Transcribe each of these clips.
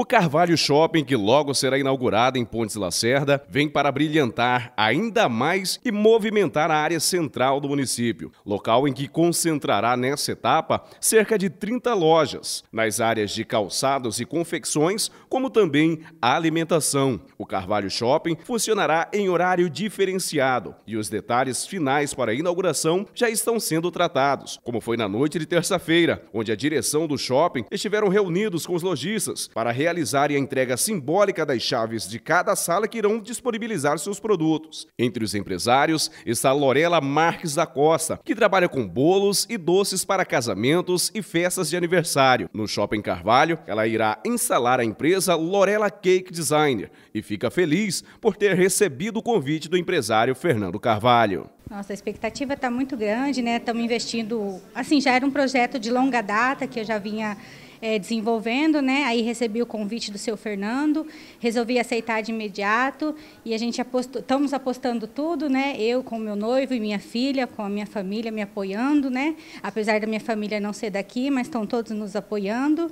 O Carvalho Shopping, que logo será inaugurado em Pontes Lacerda, vem para brilhantar ainda mais e movimentar a área central do município, local em que concentrará nessa etapa cerca de 30 lojas, nas áreas de calçados e confecções, como também alimentação. O Carvalho Shopping funcionará em horário diferenciado e os detalhes finais para a inauguração já estão sendo tratados, como foi na noite de terça-feira, onde a direção do shopping estiveram reunidos com os lojistas para realizar realizarem a entrega simbólica das chaves de cada sala que irão disponibilizar seus produtos. Entre os empresários está Lorela Marques da Costa, que trabalha com bolos e doces para casamentos e festas de aniversário. No Shopping Carvalho, ela irá instalar a empresa Lorela Cake Designer e fica feliz por ter recebido o convite do empresário Fernando Carvalho. Nossa, a expectativa está muito grande, né? Estamos investindo. Assim, já era um projeto de longa data que eu já vinha é, desenvolvendo, né? Aí recebi o convite do seu Fernando, resolvi aceitar de imediato e a gente apostou, estamos apostando tudo, né? Eu com meu noivo e minha filha, com a minha família me apoiando, né? Apesar da minha família não ser daqui, mas estão todos nos apoiando.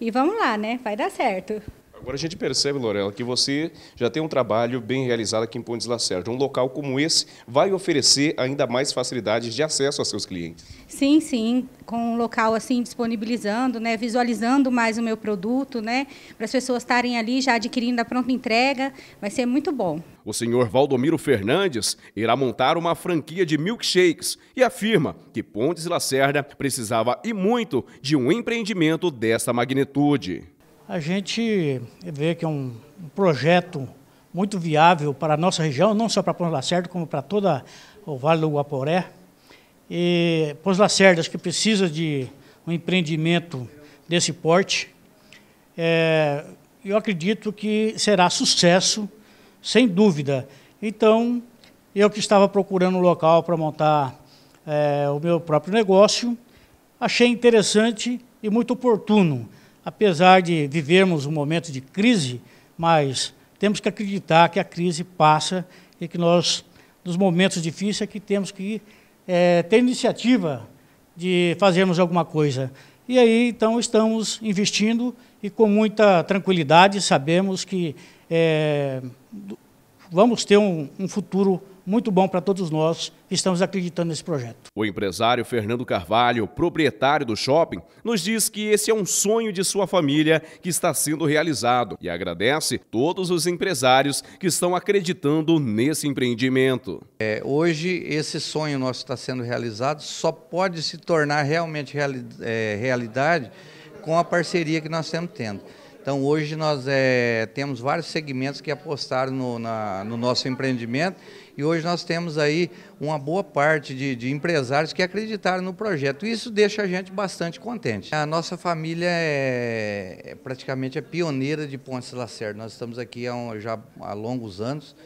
E vamos lá, né? Vai dar certo. Agora a gente percebe, Lorela, que você já tem um trabalho bem realizado aqui em Pontes Lacerda. Um local como esse vai oferecer ainda mais facilidades de acesso a seus clientes. Sim, sim. Com um local assim disponibilizando, né, visualizando mais o meu produto, né, para as pessoas estarem ali já adquirindo a pronta entrega, vai ser muito bom. O senhor Valdomiro Fernandes irá montar uma franquia de milkshakes e afirma que Pontes Lacerda precisava e muito de um empreendimento dessa magnitude a gente vê que é um, projeto muito viável para a nossa região, não só para Pons Lacerda, como para toda o Vale do Guaporé. E Pons Lacerda, que precisa de um empreendimento desse porte, é, eu acredito que será sucesso, sem dúvida. Então, eu que estava procurando um local para montar é, o meu próprio negócio, achei interessante e muito oportuno apesar de vivermos um momento de crise, mas temos que acreditar que a crise passa e que nós, nos momentos difíceis, é que temos que é, ter iniciativa de fazermos alguma coisa. E aí, então, estamos investindo e com muita tranquilidade sabemos que é, vamos ter um, um futuro muito bom para todos nós que estamos acreditando nesse projeto. O empresário Fernando Carvalho, proprietário do shopping, nos diz que esse é um sonho de sua família que está sendo realizado e agradece todos os empresários que estão acreditando nesse empreendimento. É, hoje, esse sonho nosso está sendo realizado só pode se tornar realmente reali é, realidade com a parceria que nós estamos tendo. Então hoje nós é, temos vários segmentos que apostaram no, na, no nosso empreendimento e hoje nós temos aí uma boa parte de, de empresários que acreditaram no projeto. Isso deixa a gente bastante contente. A nossa família é, é praticamente a pioneira de Pontes Lacerda. Nós estamos aqui há um, já há longos anos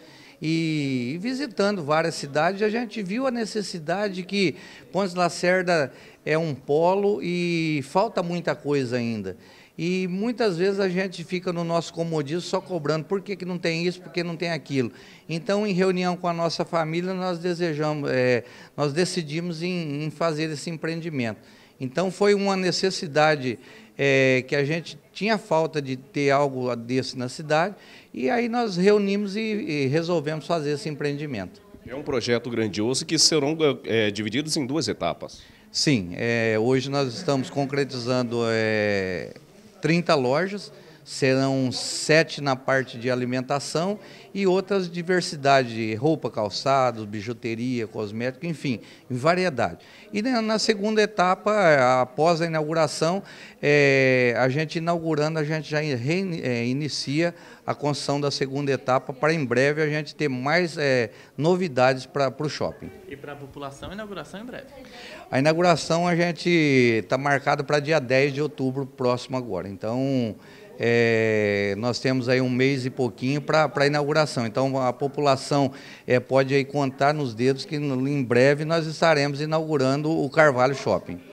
e visitando várias cidades, a gente viu a necessidade que Pontes Lacerda é um polo e falta muita coisa ainda. E muitas vezes a gente fica no nosso comodismo só cobrando, por que, que não tem isso, por que não tem aquilo. Então, em reunião com a nossa família, nós desejamos, é, nós decidimos em, em, fazer esse empreendimento. Então, foi uma necessidade é, que a gente tinha falta de ter algo desse na cidade, e aí nós reunimos e, e resolvemos fazer esse empreendimento. É um projeto grandioso que serão é, divididos em duas etapas. Sim, é, hoje nós estamos concretizando é, 30 lojas, serão sete na parte de alimentação e outras diversidade, roupa, calçados, bijuteria, cosmético, enfim, variedade. E na segunda etapa, após a inauguração, é, a gente inaugurando, a gente já reinicia é, a construção da segunda etapa para em breve a gente ter mais é, novidades para, para o shopping para a população, a inauguração em breve. A inauguração a gente está marcada para dia 10 de outubro próximo agora. Então, é, nós temos aí um mês e pouquinho para a inauguração. Então a população é, pode aí contar nos dedos que em breve nós estaremos inaugurando o Carvalho Shopping.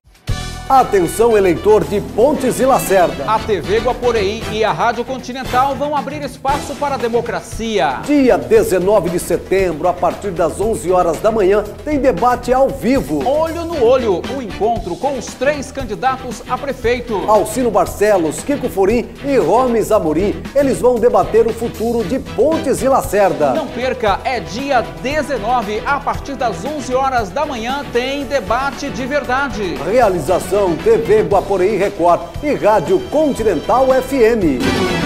Atenção eleitor de Pontes e Lacerda. A TV Guaporeí e a Rádio Continental vão abrir espaço para a democracia. Dia 19 de setembro, a partir das 11 horas da manhã, tem debate ao vivo. Olho no olho, o um encontro com os três candidatos a prefeito. Alcino Barcelos, Kiko Furim e Romes Amorim. Eles vão debater o futuro de Pontes e Lacerda. Não perca, é dia 19, a partir das 11 horas da manhã, tem debate de verdade. Realização Educação, TV Guaporeí Record e Rádio Continental FM.